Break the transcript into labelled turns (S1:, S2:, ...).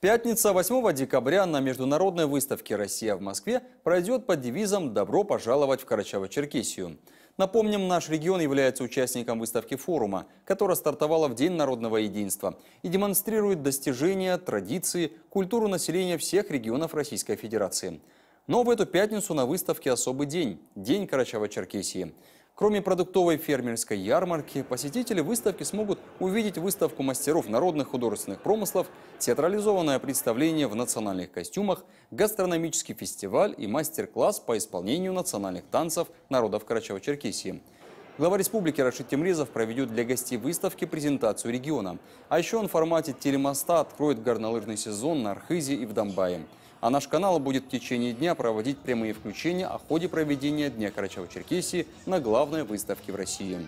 S1: Пятница 8 декабря на международной выставке «Россия в Москве» пройдет под девизом «Добро пожаловать в Карачаево-Черкесию». Напомним, наш регион является участником выставки форума, которая стартовала в День народного единства и демонстрирует достижения, традиции, культуру населения всех регионов Российской Федерации. Но в эту пятницу на выставке особый день – День Карачаева-Черкесии. Кроме продуктовой фермерской ярмарки, посетители выставки смогут увидеть выставку мастеров народных художественных промыслов, театрализованное представление в национальных костюмах, гастрономический фестиваль и мастер-класс по исполнению национальных танцев народов Карачаево-Черкесии. Глава республики Рашид Темризов проведет для гостей выставки презентацию региона. А еще он в формате телемоста откроет горнолыжный сезон на Архизе и в Донбайе. А наш канал будет в течение дня проводить прямые включения о ходе проведения Дня Карачаево-Черкесии на главной выставке в России.